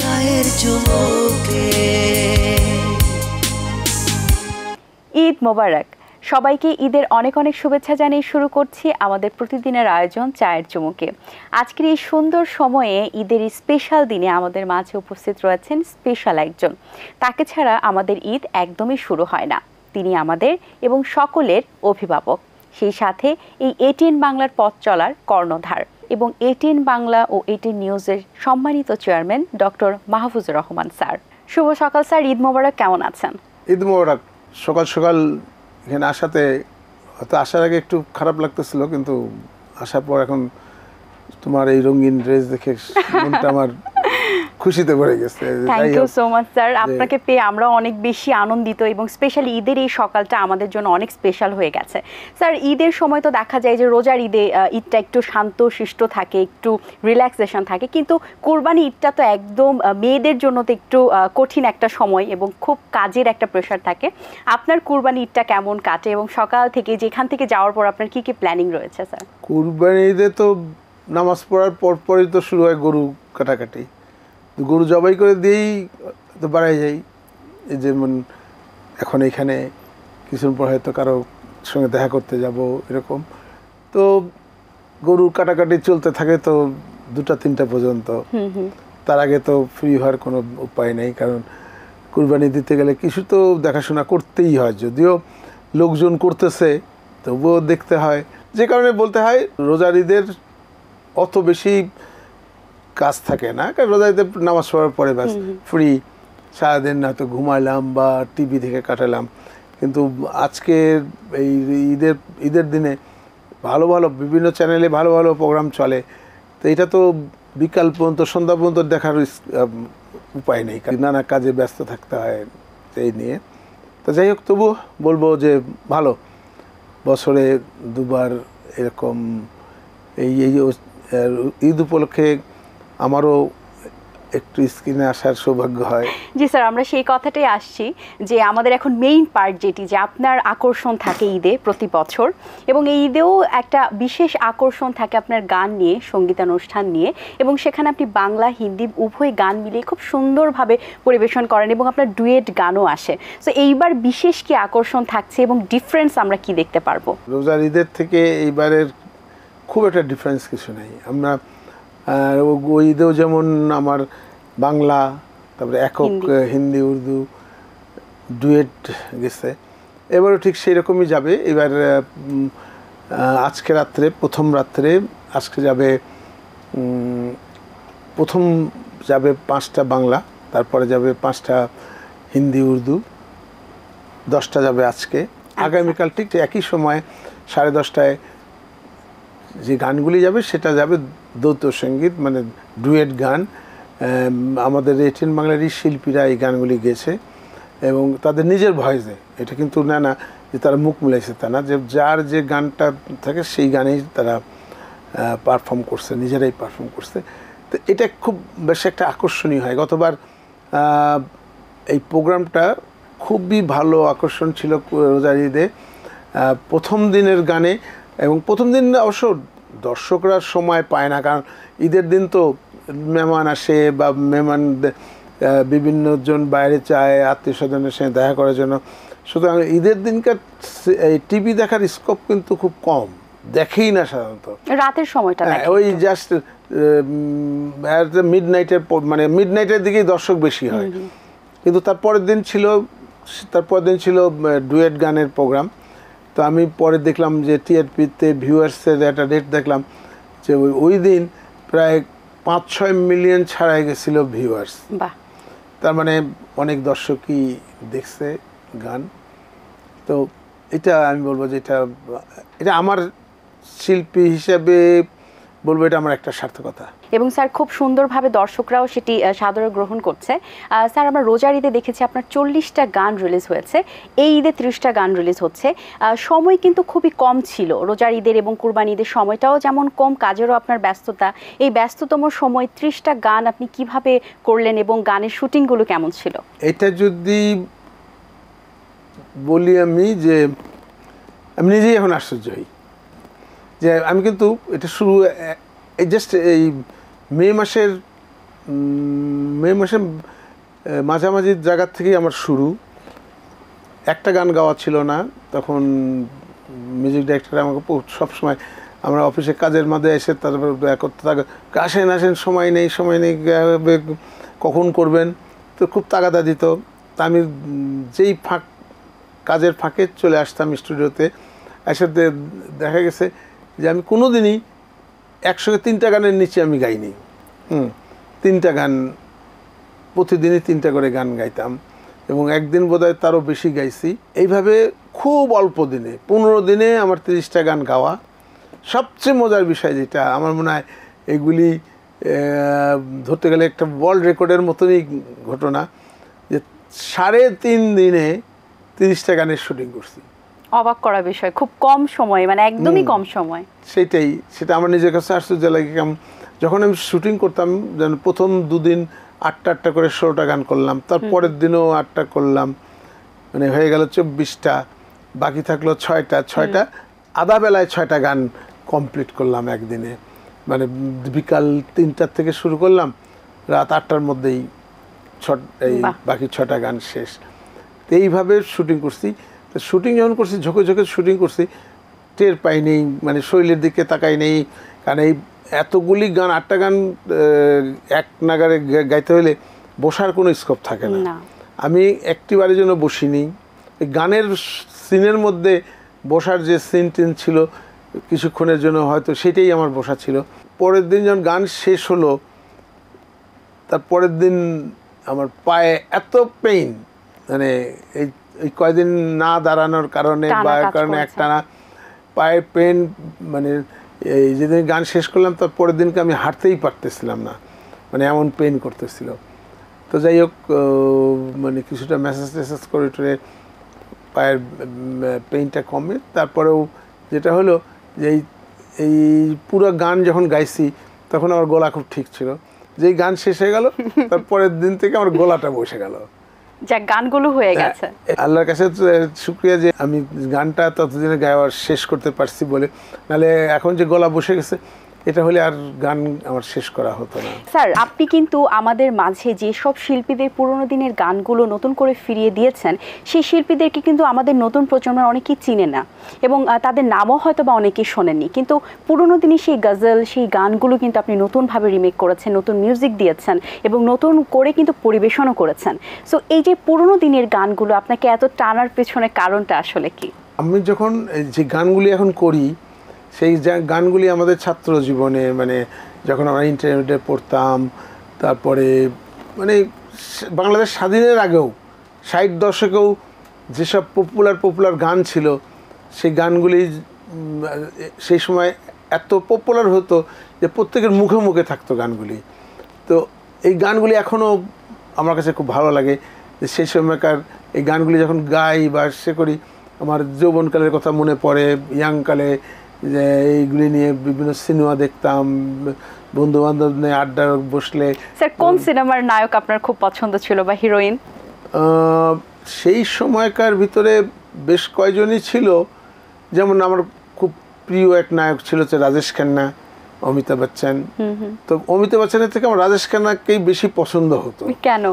চায়ের চুমুকে ঈদ মোবারক সবাইকে ঈদের অনেক অনেক শুভেচ্ছা জানিয়ে শুরু করছি আমাদের প্রতিদিনের আয়োজন চায়ের চুমুকে আজকের এই সুন্দর সময়ে ঈদের স্পেশাল দিনে আমাদের মাঝে উপস্থিত রয়েছেন স্পেশাল একজন তাকে ছাড়া আমাদের ঈদ একদমই শুরু হয় না তিনি আমাদের এবং সকলের অভিভাবক সেই সাথে এই এটিএন বাংলার পথ চলার কর্ণধার এবং এটিএন বাংলা ও এটিএন নিউজের সম্মানিত chairman doctor Mahfuzur Rahman sir শুভ সকাল স্যার ঈদ মোবারক কেমন আছেন ঈদ মোবারক সকাল সকাল এখানে আসাতে হয়তো আসার আগে একটু খারাপ লাগতেছিল কিন্তু আসার পর এখন তোমার এই রঙিন ড্রেস দেখে আমার খুশিতে ভরে গেছে thank you so much sir আপনাকে পেয়ে আমরা অনেক বেশি আনন্দিত এবং স্পেশালি ঈদের এই সকালটা আমাদের জন্য অনেক স্পেশাল হয়ে গেছে স্যার ঈদের সময় তো দেখা যায় যে রোজার ঈদে ঈদটা একটু শান্ত শিষ্ট থাকে একটু রিল্যাক্সেশন থাকে কিন্তু কোরবানি ঈদটা তো একদম মেয়েদের জন্য তো একটু কঠিন একটা সময় এবং খুব কাজের একটা প্রেশার থাকে আপনার কোরবানি ঈদটা কেমন কাটে এবং সকাল থেকে যেখান থেকে যাওয়ার পর আপনার কি কি প্ল্যানিং রয়েছে স্যার কোরবানি ঈদে তো নামাজ পড়ার পরপরই তো শুরু হয় গরু কাটাকাটি গরু জবাই করে দিয়েই তো বাড়াই যাই যেমন এখন এখানে কিছু পর হয়তো কারো সঙ্গে দেখা করতে যাব এরকম তো গরু কাটাকাটি চলতে থাকে তো দুটা তিনটা পর্যন্ত তার আগে তো ফ্রি হওয়ার কোনো উপায় নেই কারণ কুরবানি দিতে গেলে কিছু তো দেখাশোনা করতেই হয় যদিও লোকজন করতেছে তবুও দেখতে হয় যে কারণে বলতে হয় রোজারিদের অত বেশি কাজ থাকে না কারণ রোজাতে নামাজ পড়ার পরে ব্যাস ফ্রি সারাদিন হয়তো ঘুমালাম বা টিভি থেকে কাটালাম কিন্তু আজকের এই ঈদের ঈদের দিনে ভালো ভালো বিভিন্ন চ্যানেলে ভালো ভালো প্রোগ্রাম চলে তো এটা তো বিকাল পর্যন্ত সন্ধ্যা পর্যন্ত দেখার উপায় নেই নানা কাজে ব্যস্ত থাকতে হয় এই নিয়ে তো যাই হোক তবু বলবো যে ভালো বছরে দুবার এরকম এই এই ঈদ উপলক্ষে আমারও একটু স্ক্রিনে আসার সৌভাগ্য হয় জি স্যার আমরা সেই কথাটাই আসছি যে আমাদের এখন মেইন পার্ট যেটি যে আপনার আকর্ষণ থাকে ঈদে প্রতি বছর এবং এই ঈদেও একটা বিশেষ আকর্ষণ থাকে আপনার গান নিয়ে সঙ্গীতানুষ্ঠান নিয়ে এবং সেখানে আপনি বাংলা হিন্দি উভয় গান মিলিয়ে খুব সুন্দরভাবে পরিবেশন করেন এবং আপনার ডুয়েট গানও আসে তো এইবার বিশেষ কি আকর্ষণ থাকছে এবং ডিফারেন্স আমরা কি দেখতে পারবো রোজার ঈদের থেকে এইবারের খুব একটা ডিফারেন্স কিছু নেই আমরা আর ওই ঈদেও যেমন আমার বাংলা তারপরে একক হিন্দি উর্দু ডুয়েট গেছে এবারও ঠিক সেই রকমই যাবে এবার আজকে রাত্রে প্রথম রাত্রে আজকে যাবে প্রথম যাবে পাঁচটা বাংলা তারপরে যাবে পাঁচটা হিন্দি উর্দু দশটা যাবে আজকে আচ্ছা। আগামীকাল ঠিক একই সময় সাড়ে দশটায় যে গানগুলি যাবে সেটা যাবে দ্বৈত সঙ্গীত মানে ডুয়েট গান আমাদের এটিন বাংলারই শিল্পীরা এই গানগুলি গেছে এবং তাদের নিজের ভয়েসে এটা কিন্তু না না যে তারা মুখ মিলাইছে তা না যে যার যে গানটা থাকে সেই গানেই তারা পারফর্ম করছে নিজেরাই পারফর্ম করছে তো এটা খুব বেশ একটা আকর্ষণীয় হয় গতবার এই প্রোগ্রামটা খুবই ভালো আকর্ষণ ছিল রোজার ঈদে প্রথম দিনের গানে এবং প্রথম দিন অবশ্য দর্শকরা সময় পায় না কারণ ঈদের দিন তো মেহমান আসে বা মেহমান বিভিন্নজন বাইরে চায় আত্মীয় স্বজনের সঙ্গে দেখা করার জন্য সুতরাং ঈদের দিনকার এই টিভি দেখার স্কোপ কিন্তু খুব কম দেখেই না সাধারণত রাতের সময়টা হ্যাঁ, ওই জাস্ট মিড নাইটের মানে মিড নাইটের দিকেই দর্শক বেশি হয় কিন্তু তারপরের দিন ছিল তারপরের দিন ছিল ডুয়েট গানের প্রোগ্রাম তো আমি পরে দেখলাম যে টিআরপিতে ভিউয়ার্সের একটা রেট দেখলাম যে ওই দিন প্রায় পাঁচ ছয় মিলিয়ন ছাড়াই গেছিল ভিউয়ার্স তার মানে অনেক দর্শকই দেখছে গান তো এটা আমি বলবো যে এটা এটা আমার শিল্পী হিসাবে বলবো এটা আমার একটা সার্থকতা এবং স্যার খুব সুন্দরভাবে দর্শকরাও সেটি সাদরে গ্রহণ করছে স্যার আমরা রোজার ঈদে দেখেছি আপনার চল্লিশটা গান রিলিজ হয়েছে এই ঈদে ত্রিশটা গান রিলিজ হচ্ছে সময় কিন্তু খুবই কম ছিল রোজার ঈদের এবং কুরবানি ঈদের সময়টাও যেমন কম কাজেরও আপনার ব্যস্ততা এই ব্যস্ততম সময় ত্রিশটা গান আপনি কিভাবে করলেন এবং গানের শুটিংগুলো কেমন ছিল এটা যদি বলি আমি যে আমি নিজেই এখন আশ্চর্য হই যে আমি কিন্তু এটা শুরু জাস্ট এই মে মাসের মে মাসের মাঝামাঝির জায়গার থেকেই আমার শুরু একটা গান গাওয়া ছিল না তখন মিউজিক ডাইরেক্টর আমাকে সবসময় আমরা অফিসে কাজের মাঝে এসে তারপর করতে থাকে আসেন আসেন সময় নেই সময় নেই কখন করবেন তো খুব তাগাদা দিত তা আমি যেই ফাঁক কাজের ফাঁকে চলে আসতাম স্টুডিওতে এসে দেখা গেছে যে আমি কোনো দিনই একসঙ্গে তিনটা গানের নিচে আমি গাইনি হুম তিনটা গান প্রতিদিনই তিনটা করে গান গাইতাম এবং একদিন বোধহয় তারও বেশি গাইছি এইভাবে খুব অল্প দিনে পনেরো দিনে আমার তিরিশটা গান গাওয়া সবচেয়ে মজার বিষয় যেটা আমার মনে হয় এগুলি ধরতে গেলে একটা ওয়ার্ল্ড রেকর্ডের মতনই ঘটনা যে সাড়ে তিন দিনে তিরিশটা গানের শুটিং করছি অবাক করা বিষয় খুব কম সময়ে মানে একদমই কম সময় সেটাই সেটা আমার নিজের কাছে আশ্চর্য লাগে যখন আমি শুটিং করতাম যেন প্রথম দুদিন আটটা আটটা করে ষোলোটা গান করলাম তারপরের দিনও আটটা করলাম মানে হয়ে গেল চব্বিশটা বাকি থাকলো ছয়টা ছয়টা আধা বেলায় ছয়টা গান কমপ্লিট করলাম একদিনে মানে বিকাল তিনটার থেকে শুরু করলাম রাত আটটার মধ্যেই ছ এই বাকি ছটা গান শেষ তো এইভাবে শুটিং করছি শুটিং যখন করছি ঝোঁকে ঝোঁকে শুটিং করছি টের পাই নেই মানে শৈলের দিকে তাকাই নেই কারণ এই এতগুলি গান আটটা গান এক নাগারে গাইতে হলে বসার কোনো স্কোপ থাকে না আমি একটিবারের জন্য বসিনি গানের সিনের মধ্যে বসার যে সিন টিন ছিল কিছুক্ষণের জন্য হয়তো সেটাই আমার বসা ছিল পরের দিন যখন গান শেষ হলো তার পরের দিন আমার পায়ে এত পেইন মানে এই এই কয়দিন না দাঁড়ানোর কারণে বা কারণে একটা না পায়ে পেন মানে এই যেদিন গান শেষ করলাম তার পরের দিনকে আমি হাঁটতেই পারতেছিলাম না মানে এমন পেন করতেছিল তো যাই হোক মানে কিছুটা মেসেজ টেসেজ করে টোরে পায়ের পেইনটা কমে তারপরেও যেটা হলো যে এই পুরো গান যখন গাইছি তখন আমার গলা খুব ঠিক ছিল যেই গান শেষ হয়ে গেল তারপরের দিন থেকে আমার গলাটা বসে গেল যা গানগুলো হয়ে হ্যাঁ, গেছে আল্লাহর কাছে শুক্রিয়া যে আমি গানটা ততদিনে গাওয়া শেষ করতে পারছি বলে নাহলে এখন যে গলা বসে গেছে এটা হলে আর গান আমার শেষ করা হতো না স্যার আপনি কিন্তু আমাদের মাঝে যে সব শিল্পীদের পুরনো দিনের গানগুলো নতুন করে ফিরিয়ে দিয়েছেন সেই শিল্পীদেরকে কিন্তু আমাদের নতুন প্রজন্মের অনেকেই চিনে না এবং তাদের নামও হয়তো বা অনেকেই শোনেননি কিন্তু পুরনো দিনে সেই গজল সেই গানগুলো কিন্তু আপনি নতুনভাবে রিমেক করেছেন নতুন মিউজিক দিয়েছেন এবং নতুন করে কিন্তু পরিবেশনও করেছেন সো এই যে পুরনো দিনের গানগুলো আপনাকে এত টানার পেছনে কারণটা আসলে কি আমি যখন যে গানগুলি এখন করি সেই গানগুলি আমাদের ছাত্র জীবনে মানে যখন আমরা ইন্টারমিডিয়েট পড়তাম তারপরে মানে বাংলাদেশ স্বাধীনের আগেও ষাট দশকেও যেসব পপুলার পপুলার গান ছিল সেই গানগুলি সেই সময় এত পপুলার হতো যে প্রত্যেকের মুখে মুখে থাকতো গানগুলি তো এই গানগুলি এখনও আমার কাছে খুব ভালো লাগে যে সেই সময়কার এই গানগুলি যখন গাই বা সে করি আমার যৌবনকালের কথা মনে পড়ে ইয়াংকালে যে এইগুলি নিয়ে বিভিন্ন সিনেমা দেখতাম বন্ধু বান্ধব নিয়ে আড্ডা বসলে স্যার কোন সিনেমার নায়ক আপনার খুব পছন্দ ছিল বা হিরোইন সেই সময়কার ভিতরে বেশ কয়জনই ছিল যেমন আমার খুব প্রিয় এক নায়ক ছিল হচ্ছে রাজেশ খান্না অমিতাভ বচ্চন তো অমিতাভ বচ্চনের থেকে আমার রাজেশ খান্নাকেই বেশি পছন্দ হতো কেন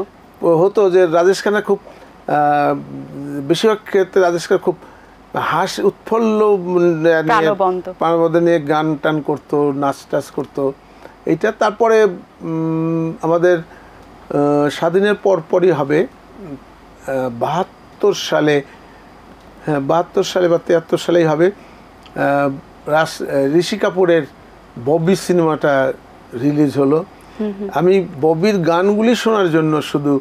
হতো যে রাজেশ খান্না খুব বেশিরভাগ ক্ষেত্রে রাজেশ খান্না খুব হাস উৎফল্ল প্রাণবন্ধ নিয়ে গান টান করতো নাচ টাচ করতো এইটা তারপরে আমাদের স্বাধীনের পরপরই হবে বাহাত্তর সালে হ্যাঁ বাহাত্তর সালে বা তিয়াত্তর সালেই হবে রাস ঋষি কাপুরের ববি সিনেমাটা রিলিজ হলো আমি ববির গানগুলি শোনার জন্য শুধু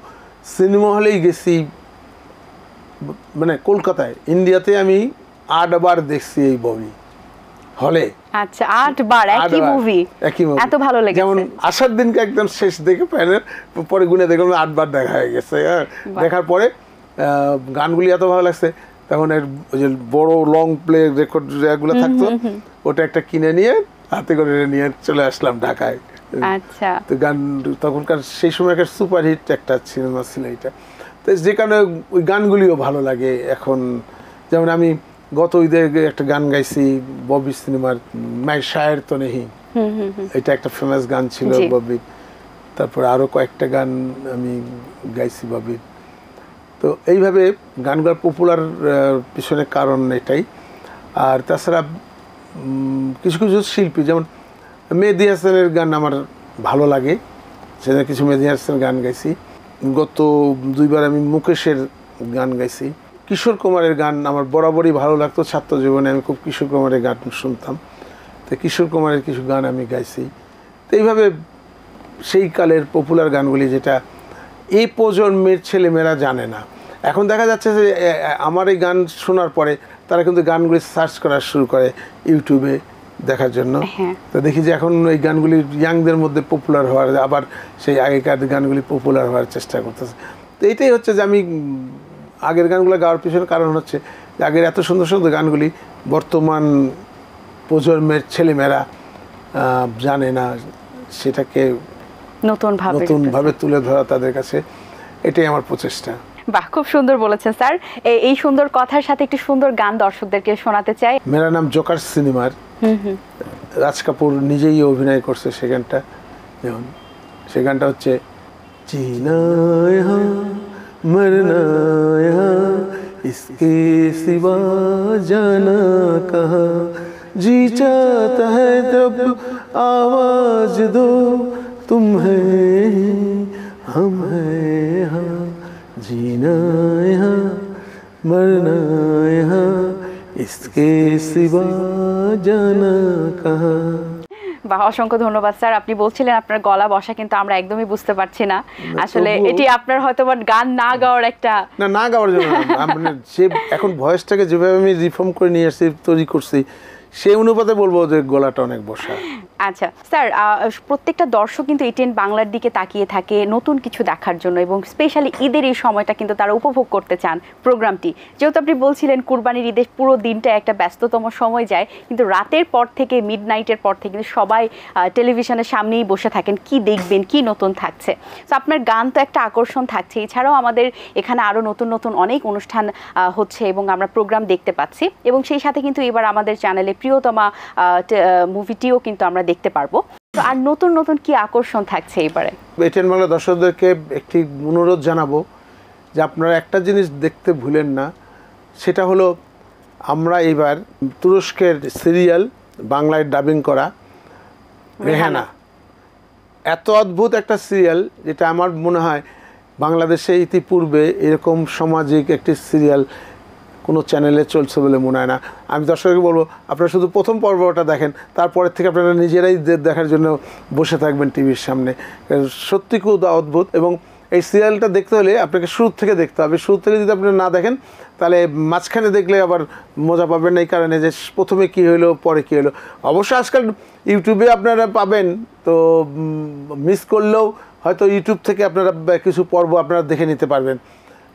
সিনেমা হলেই গেছি মানে কলকাতায় ইন্ডিয়াতে আমি আটবার দেখছি এই ববি হলে আচ্ছা আটবার একই মুভি একই মুভি এত ভালো যেমন আসার দিনকে একদম শেষ দেখে পরে গুনে দেখলাম আটবার দেখা হয়ে গেছে হ্যাঁ। দেখার পরে গানগুলি এত ভালো লাগছে তখন এর যে বড় লং প্লে রেকর্ড যেগুলো থাকতো ওটা একটা কিনে নিয়ে হাতে করে নিয়ে চলে আসলাম ঢাকায় আচ্ছা তো গান তখনকার সেই সময়কার সুপারহিট একটা সিনেমা ছিল এটা তো যে কারণে ওই গানগুলিও ভালো লাগে এখন যেমন আমি গত ঈদে একটা গান গাইছি ববি সিনেমার মাই শায়ের তো নেহি এটা একটা ফেমাস গান ছিল ববির তারপর আরও কয়েকটা গান আমি গাইছি ববির তো এইভাবে গানগুলোর পপুলার পিছনে কারণ এটাই আর তাছাড়া কিছু কিছু শিল্পী যেমন মেহেদি হাসানের গান আমার ভালো লাগে সেখানে কিছু মেহেদি হাসানের গান গাইছি গত দুইবার আমি মুকেশের গান গাইছি কিশোর কুমারের গান আমার বরাবরই ভালো লাগতো ছাত্র জীবনে আমি খুব কিশোর কুমারের গান শুনতাম তো কিশোর কুমারের কিছু গান আমি গাইছি তো এইভাবে সেই কালের পপুলার গানগুলি যেটা এই প্রজন্মের ছেলেমেয়েরা জানে না এখন দেখা যাচ্ছে যে আমার এই গান শোনার পরে তারা কিন্তু গানগুলি সার্চ করা শুরু করে ইউটিউবে দেখার জন্য হ্যাঁ। তো দেখি যে এখন এই গানগুলি ইয়াংদের মধ্যে পপুলার হওয়ার আবার সেই আগেকার গানগুলি পপুলার হওয়ার চেষ্টা করতেছে তো এইটাই হচ্ছে যে আমি আগের গানগুলো গাওয়ার পিছনে কারণ হচ্ছে যে আগের এত সুন্দর সুন্দর গানগুলি বর্তমান প্রজন্মের ছেলেমেয়েরা জানে না সেটাকে নতুন নতুনভাবে তুলে ধরা তাদের কাছে এটাই আমার প্রচেষ্টা বাহ খুব সুন্দর বলেছেন স্যার এই সুন্দর কথার সাথে একটি সুন্দর গান দর্শকদেরকে শোনাতে চাই মেরা নাম জোকার সিনেমার রাজ কাপুর নিজেই অভিনয় করছে সে গানটা যেমন সে গানটা হচ্ছে চিনা মরনা इसके सिवा जाना कहा जी चाहता है जब आवाज दो तुम है हम जीना यहाँ मरना यहाँ इसके सिवा जाना कहाँ বা অসংখ্য ধন্যবাদ স্যার আপনি বলছিলেন আপনার গলা বসা কিন্তু আমরা একদমই বুঝতে পারছি না আসলে এটি আপনার হয়তো গান না গাওয়ার একটা না না গাওয়ার জন্য মানে যে এখন ভয়েসটাকে যেভাবে আমি রিফর্ম করে নিয়ে আসছি তৈরি করছি সেই অনুপাতে বলবো যে গলাটা অনেক বসা আচ্ছা স্যার প্রত্যেকটা দর্শক কিন্তু এই বাংলার দিকে তাকিয়ে থাকে নতুন কিছু দেখার জন্য এবং স্পেশালি ঈদের এই সময়টা কিন্তু তারা উপভোগ করতে চান প্রোগ্রামটি যেহেতু আপনি বলছিলেন কুরবানির ঈদের পুরো দিনটা একটা ব্যস্ততম সময় যায় কিন্তু রাতের পর থেকে মিড নাইটের পর থেকে কিন্তু সবাই টেলিভিশনের সামনেই বসে থাকেন কি দেখবেন কি নতুন থাকছে তো আপনার গান তো একটা আকর্ষণ থাকছে এছাড়াও আমাদের এখানে আরও নতুন নতুন অনেক অনুষ্ঠান হচ্ছে এবং আমরা প্রোগ্রাম দেখতে পাচ্ছি এবং সেই সাথে কিন্তু এবার আমাদের চ্যানেলে প্রিয়তমা মুভিটিও কিন্তু আমরা দেখতে পারবো আর নতুন নতুন কি আকর্ষণ থাকছে এবারে এটেন বাংলা দর্শকদেরকে একটি অনুরোধ জানাবো যে আপনারা একটা জিনিস দেখতে ভুলেন না সেটা হলো আমরা এবার তুরস্কের সিরিয়াল বাংলায় ডাবিং করা রেহানা এত অদ্ভুত একটা সিরিয়াল যেটা আমার মনে হয় বাংলাদেশে ইতিপূর্বে এরকম সামাজিক একটি সিরিয়াল কোনো চ্যানেলে চলছে বলে মনে হয় না আমি দর্শককে বলবো আপনারা শুধু প্রথম পর্বটা দেখেন তারপর থেকে আপনারা নিজেরাই দেখার জন্য বসে থাকবেন টিভির সামনে সত্যি খুব অদ্ভুত এবং এই সিরিয়ালটা দেখতে হলে আপনাকে শুরু থেকে দেখতে হবে শুরু থেকে যদি আপনি না দেখেন তাহলে মাঝখানে দেখলে আবার মজা পাবেন এই কারণে যে প্রথমে কি হলো পরে কি হলো অবশ্য আজকাল ইউটিউবে আপনারা পাবেন তো মিস করলেও হয়তো ইউটিউব থেকে আপনারা কিছু পর্ব আপনারা দেখে নিতে পারবেন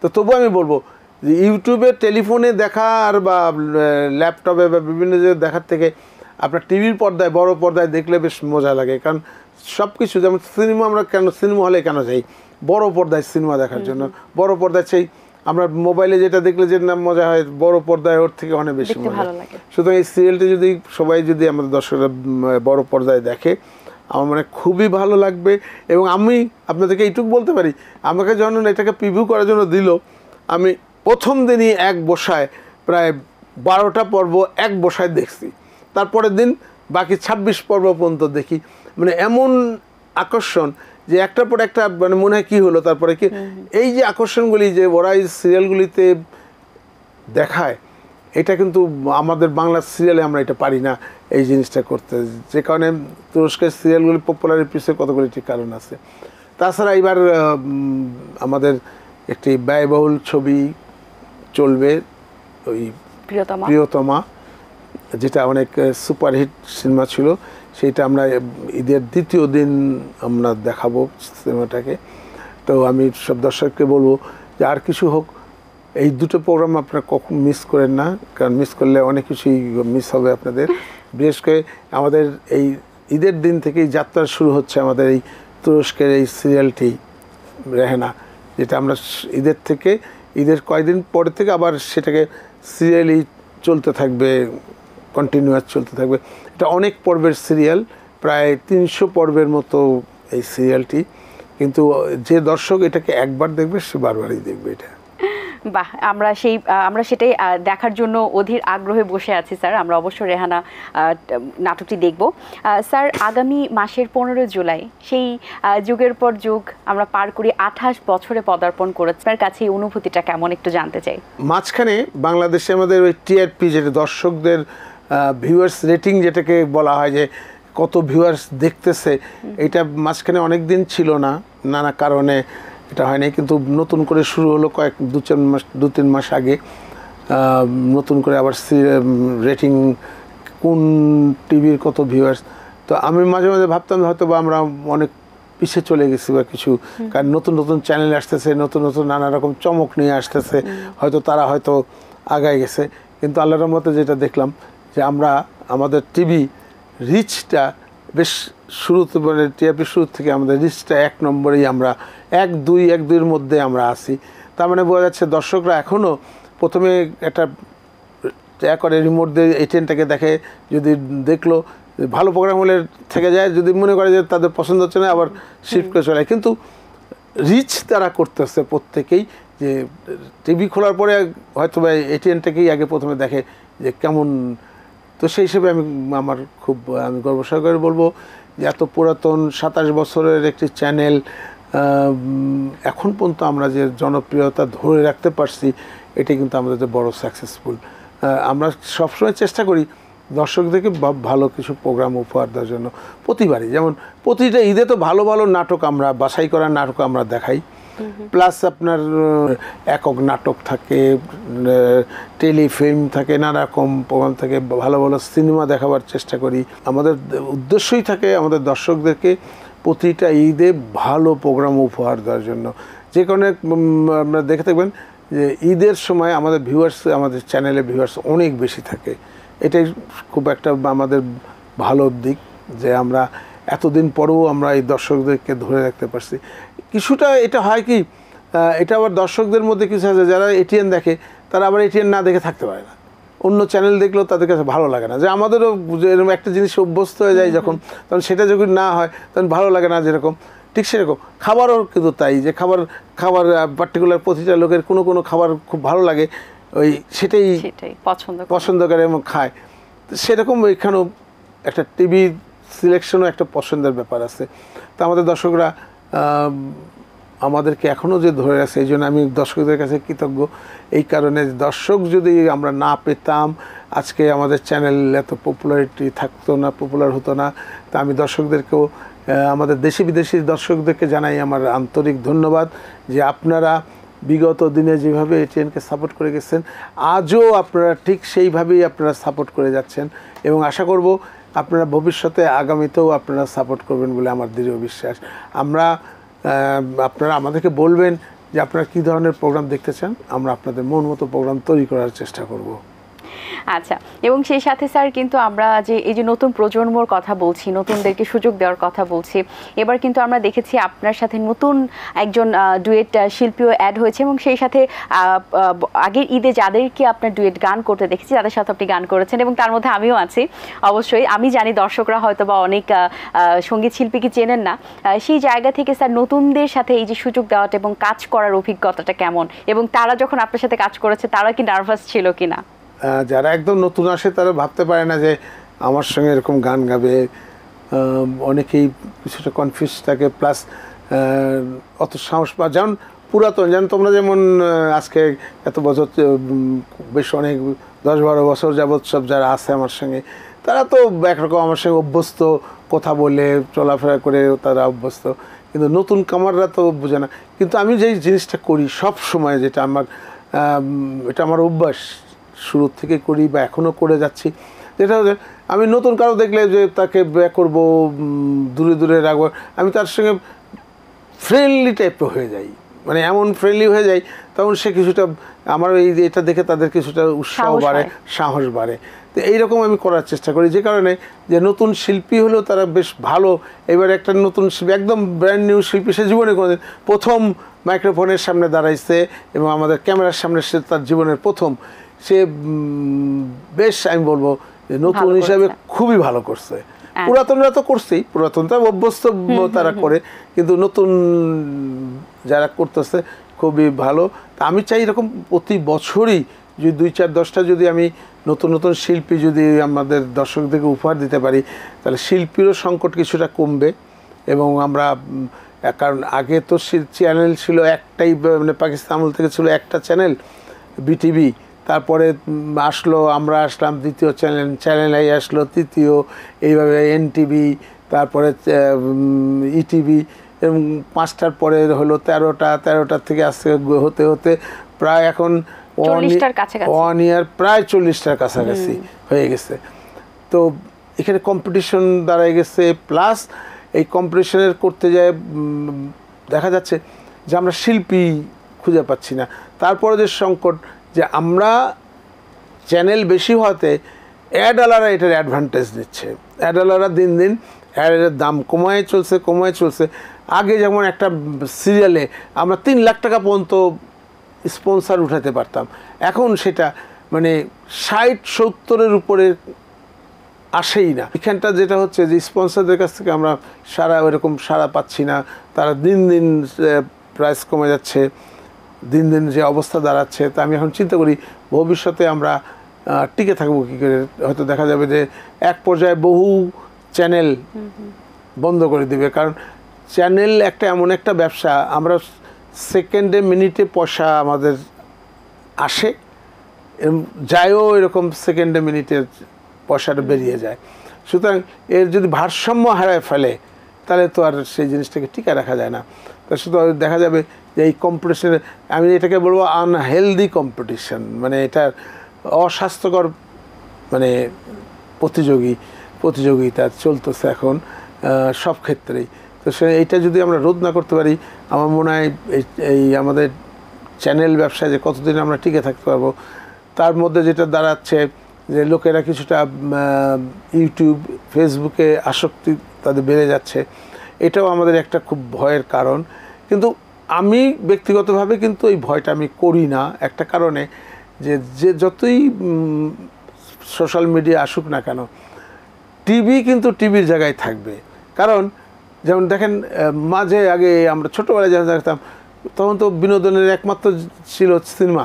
তো তবু আমি বলবো ইউটিউবে টেলিফোনে দেখা আর বা ল্যাপটপে বা বিভিন্ন জায়গায় দেখার থেকে আপনার টিভির পর্দায় বড় পর্দায় দেখলে বেশ মজা লাগে কারণ সব কিছু যেমন সিনেমা আমরা কেন সিনেমা হলে কেন যাই বড় পর্দায় সিনেমা দেখার জন্য বড় পর্দায় সেই আমরা মোবাইলে যেটা দেখলে যে নাম মজা হয় বড় পর্দায় ওর থেকে অনেক বেশি মজা সুতরাং এই সিরিয়ালটি যদি সবাই যদি আমাদের দর্শকরা বড় পর্দায় দেখে আমার মানে খুবই ভালো লাগবে এবং আমি আপনাদেরকে এইটুকু বলতে পারি আমাকে যখন এটাকে প্রিভিউ করার জন্য দিল আমি প্রথম দিনই এক বসায় প্রায় বারোটা পর্ব এক বসায় দেখছি তারপরের দিন বাকি ২৬ পর্ব পর্যন্ত দেখি মানে এমন আকর্ষণ যে একটার পর একটা মানে মনে হয় কী হলো তারপরে কি এই যে আকর্ষণগুলি যে ওরা এই সিরিয়ালগুলিতে দেখায় এটা কিন্তু আমাদের বাংলা সিরিয়ালে আমরা এটা পারি না এই জিনিসটা করতে যে কারণে তুরস্কের সিরিয়ালগুলি পপুলার পিসের কতগুলি ঠিক কারণ আছে তাছাড়া এবার আমাদের একটি ব্যয়বহুল ছবি চলবে ওই প্রিয়তমা যেটা অনেক সুপারহিট সিনেমা ছিল সেটা আমরা ঈদের দ্বিতীয় দিন আমরা দেখাবো সিনেমাটাকে তো আমি সব দর্শককে বলবো যে আর কিছু হোক এই দুটো প্রোগ্রাম আপনারা কখন মিস করেন না কারণ মিস করলে অনেক কিছুই মিস হবে আপনাদের বিশেষ করে আমাদের এই ঈদের দিন থেকেই যাত্রা শুরু হচ্ছে আমাদের এই তুরস্কের এই সিরিয়ালটি রেহেনা যেটা আমরা ঈদের থেকে ঈদের কয়েকদিন পরে থেকে আবার সেটাকে সিরিয়ালি চলতে থাকবে কন্টিনিউয়াস চলতে থাকবে এটা অনেক পর্বের সিরিয়াল প্রায় তিনশো পর্বের মতো এই সিরিয়ালটি কিন্তু যে দর্শক এটাকে একবার দেখবে সে বারবারই দেখবে এটা বাহ আমরা সেই আমরা সেটাই দেখার জন্য অধীর আগ্রহে বসে আছি স্যার আমরা অবশ্য রেহানা নাটকটি দেখব স্যার আগামী মাসের পনেরো জুলাই সেই যুগের পর যুগ আমরা পার করি আঠাশ বছরে পদার্পণ করেছি স্যার কাছে এই অনুভূতিটা কেমন একটু জানতে চাই মাঝখানে বাংলাদেশে আমাদের ওই টিআরপি যেটা দর্শকদের ভিউয়ার্স রেটিং যেটাকে বলা হয় যে কত ভিউয়ার্স দেখতেছে এটা মাঝখানে অনেক দিন ছিল না নানা কারণে এটা হয়নি কিন্তু নতুন করে শুরু হলো কয়েক দু চার মাস দু তিন মাস আগে নতুন করে আবার রেটিং কোন টিভির কত ভিউয়ার্স তো আমি মাঝে মাঝে ভাবতাম হয়তো বা আমরা অনেক পিছিয়ে চলে গেছি বা কিছু কারণ নতুন নতুন চ্যানেল আসতেছে নতুন নতুন নানা রকম চমক নিয়ে আসতেছে হয়তো তারা হয়তো আগায় গেছে কিন্তু আল্লাহর রহমতে যেটা দেখলাম যে আমরা আমাদের টিভি রিচটা বেশ শুরুতে মানে টিআপি শুরু থেকে আমাদের রিচটা এক নম্বরেই আমরা এক দুই এক দুইয়ের মধ্যে আমরা আসি তার মানে বোঝা যাচ্ছে দর্শকরা এখনও প্রথমে একটা যা ইয়ে করে রিমোট দিয়ে এই ট্রেনটাকে দেখে যদি দেখলো ভালো প্রোগ্রাম হলে থেকে যায় যদি মনে করে যে তাদের পছন্দ হচ্ছে না আবার শিফট করে চলে কিন্তু রিচ তারা করতেছে প্রত্যেকেই যে টিভি খোলার পরে হয়তো বা এই ট্রেনটাকেই আগে প্রথমে দেখে যে কেমন তো সেই হিসেবে আমি আমার খুব আমি গর্ব সহকারে বলবো যে এত পুরাতন সাতাশ বছরের একটি চ্যানেল এখন পর্যন্ত আমরা যে জনপ্রিয়তা ধরে রাখতে পারছি এটি কিন্তু আমাদের বড় সাকসেসফুল আমরা সবসময় চেষ্টা করি দর্শকদেরকে ভালো কিছু প্রোগ্রাম উপহার দেওয়ার জন্য প্রতিবারই যেমন প্রতিটা ঈদে তো ভালো ভালো নাটক আমরা বাসাই করার নাটক আমরা দেখাই প্লাস আপনার একক নাটক থাকে টেলিফিল্ম থাকে নানা রকম প্রোগ্রাম থাকে ভালো ভালো সিনেমা দেখাবার চেষ্টা করি আমাদের উদ্দেশ্যই থাকে আমাদের দর্শকদেরকে প্রতিটা ঈদে ভালো প্রোগ্রাম উপহার দেওয়ার জন্য যে কারণে আপনারা দেখে থাকবেন যে ঈদের সময় আমাদের ভিউয়ার্স আমাদের চ্যানেলে ভিউয়ার্স অনেক বেশি থাকে এটাই খুব একটা আমাদের ভালো দিক যে আমরা এতদিন পরেও আমরা এই দর্শকদেরকে ধরে রাখতে পারছি কিছুটা এটা হয় কি এটা আবার দর্শকদের মধ্যে কিছু আছে যারা এটিএন দেখে তারা আবার এটিএন না দেখে থাকতে পারে না অন্য চ্যানেল দেখলেও তাদের কাছে ভালো লাগে না যে আমাদেরও এরকম একটা জিনিস অভ্যস্ত হয়ে যায় যখন তখন সেটা যখন না হয় তখন ভালো লাগে না যেরকম ঠিক সেরকম খাবারও কিন্তু তাই যে খাবার খাবার পার্টিকুলার প্রতিটা লোকের কোনো কোনো খাবার খুব ভালো লাগে ওই সেটাই পছন্দ পছন্দ করে এবং খায় সেরকম এখানেও একটা টিভি সিলেকশনও একটা পছন্দের ব্যাপার আছে তা আমাদের দর্শকরা আমাদেরকে এখনও যে ধরে আছে এই জন্য আমি দর্শকদের কাছে কৃতজ্ঞ এই কারণে দর্শক যদি আমরা না পেতাম আজকে আমাদের চ্যানেল এত পপুলারিটি থাকতো না পপুলার হতো না তা আমি দর্শকদেরকেও আমাদের দেশি বিদেশি দর্শকদেরকে জানাই আমার আন্তরিক ধন্যবাদ যে আপনারা বিগত দিনে যেভাবে এটিএনকে সাপোর্ট করে গেছেন আজও আপনারা ঠিক সেইভাবেই আপনারা সাপোর্ট করে যাচ্ছেন এবং আশা করব আপনারা ভবিষ্যতে আগামীতেও আপনারা সাপোর্ট করবেন বলে আমার দৃঢ় বিশ্বাস আমরা আপনারা আমাদেরকে বলবেন যে আপনারা কী ধরনের প্রোগ্রাম দেখতে চান আমরা আপনাদের মন মতো প্রোগ্রাম তৈরি করার চেষ্টা করব আচ্ছা এবং সেই সাথে স্যার কিন্তু আমরা যে এই যে নতুন প্রজন্মর কথা বলছি নতুনদেরকে সুযোগ দেওয়ার কথা বলছি এবার কিন্তু আমরা দেখেছি আপনার সাথে নতুন একজন ডুয়েট শিল্পীও অ্যাড হয়েছে এবং সেই সাথে আগের ঈদে যাদেরকে আপনার ডুয়েট গান করতে দেখেছি তাদের সাথে আপনি গান করেছেন এবং তার মধ্যে আমিও আছি অবশ্যই আমি জানি দর্শকরা হয়তো বা অনেক সঙ্গীত শিল্পীকে চেনেন না সেই জায়গা থেকে স্যার নতুনদের সাথে এই যে সুযোগ দেওয়াটা এবং কাজ করার অভিজ্ঞতাটা কেমন এবং তারা যখন আপনার সাথে কাজ করেছে তারা কি নার্ভাস ছিল কিনা যারা একদম নতুন আসে তারা ভাবতে পারে না যে আমার সঙ্গে এরকম গান গাবে অনেকেই কিছুটা কনফিউজ থাকে প্লাস অত সাহস বা যেমন পুরাতন যেন তোমরা যেমন আজকে এত বছর বেশ অনেক দশ বারো বছর যাবৎ সব যারা আছে আমার সঙ্গে তারা তো একরকম আমার সঙ্গে অভ্যস্ত কথা বলে চলাফেরা করে তারা অভ্যস্ত কিন্তু নতুন কামাররা তো বোঝে না কিন্তু আমি যেই জিনিসটা করি সব সময় যেটা আমার এটা আমার অভ্যাস শুরু থেকে করি বা এখনও করে যাচ্ছি যেটা হচ্ছে আমি নতুন কারো দেখলে যে তাকে ব্যয় করব দূরে দূরে রাখবো আমি তার সঙ্গে ফ্রেন্ডলি টাইপ হয়ে যাই মানে এমন ফ্রেন্ডলি হয়ে যাই তখন সে কিছুটা আমার এই এটা দেখে তাদের কিছুটা উৎসাহ বাড়ে সাহস বাড়ে তো এইরকম আমি করার চেষ্টা করি যে কারণে যে নতুন শিল্পী হলেও তারা বেশ ভালো এবার একটা নতুন শিল্পী একদম ব্র্যান্ড নিউ শিল্পী সে জীবনে কোনো প্রথম মাইক্রোফোনের সামনে দাঁড়াইছে এবং আমাদের ক্যামেরার সামনে সে তার জীবনের প্রথম সে বেশ আমি বলবো যে নতুন হিসাবে খুবই ভালো করছে আচ্ছা। পুরাতনরা তো করছেই পুরাতনটা অভ্যস্ত তারা করে কিন্তু নতুন যারা করতেছে খুবই ভালো তা আমি চাই এরকম প্রতি বছরই যদি দুই চার দশটা যদি আমি নতুন নতুন শিল্পী যদি আমাদের দর্শকদেরকে উপহার দিতে পারি তাহলে শিল্পীরও সংকট কিছুটা কমবে এবং আমরা কারণ আগে তো চ্যানেল ছিল একটাই মানে পাকিস্তান আমল থেকে ছিল একটা চ্যানেল বিটিভি তারপরে আসলো আমরা আসলাম দ্বিতীয় চ্যানেল চ্যানেল আই আসলো তৃতীয় এইভাবে এনটিভি তারপরে ইটিভি e এবং পাঁচটার পরে হলো তেরোটা তেরোটার থেকে আস্তে হতে হতে প্রায় এখন ওয়ান ইয়ার প্রায় চল্লিশটার কাছাকাছি হয়ে গেছে তো এখানে কম্পিটিশন দাঁড়ায় গেছে প্লাস এই কম্পিটিশনের করতে যায় দেখা যাচ্ছে যে আমরা শিল্পী খুঁজে পাচ্ছি না তারপরে যে সংকট যে আমরা চ্যানেল বেশি হওয়াতে অ্যাডওয়ালারা এটার অ্যাডভান্টেজ নিচ্ছে অ্যাডওয়ালারা দিন দিন অ্যাডের দাম কমায় চলছে কমায় চলছে আগে যেমন একটা সিরিয়ালে আমরা তিন লাখ টাকা পর্যন্ত স্পন্সার উঠাতে পারতাম এখন সেটা মানে ষাট সত্তরের উপরে আসেই না এখানটা যেটা হচ্ছে যে স্পন্সারদের কাছ থেকে আমরা সারা ওরকম সারা পাচ্ছি না তারা দিন দিন প্রাইস কমে যাচ্ছে দিন দিন যে অবস্থা দাঁড়াচ্ছে তা আমি এখন চিন্তা করি ভবিষ্যতে আমরা টিকে থাকবো কী করে হয়তো দেখা যাবে যে এক পর্যায়ে বহু চ্যানেল বন্ধ করে দিবে কারণ চ্যানেল একটা এমন একটা ব্যবসা আমরা সেকেন্ডে মিনিটে পয়সা আমাদের আসে যায়ও এরকম সেকেন্ডে মিনিটে পয়সাটা বেরিয়ে যায় সুতরাং এর যদি ভারসাম্য হারায় ফেলে তাহলে তো আর সেই জিনিসটাকে টিকা রাখা যায় না তা শুধু দেখা যাবে এই কম্পিটিশনে আমি এটাকে বলবো আনহেলদি কম্পিটিশন মানে এটা অস্বাস্থ্যকর মানে প্রতিযোগী প্রতিযোগিতা চলতেছে এখন সব ক্ষেত্রেই তো সে এইটা যদি আমরা রোধ না করতে পারি আমার মনে হয় এই আমাদের চ্যানেল ব্যবসায় যে কতদিন আমরা টিকে থাকতে পারবো তার মধ্যে যেটা দাঁড়াচ্ছে যে লোকেরা কিছুটা ইউটিউব ফেসবুকে আসক্তি তাদের বেড়ে যাচ্ছে এটাও আমাদের একটা খুব ভয়ের কারণ কিন্তু আমি ব্যক্তিগতভাবে কিন্তু এই ভয়টা আমি করি না একটা কারণে যে যে যতই সোশ্যাল মিডিয়া আসুক না কেন টিভি কিন্তু টিভির জায়গায় থাকবে কারণ যেমন দেখেন মাঝে আগে আমরা ছোটোবেলায় যেমন দেখতাম তখন তো বিনোদনের একমাত্র ছিল সিনেমা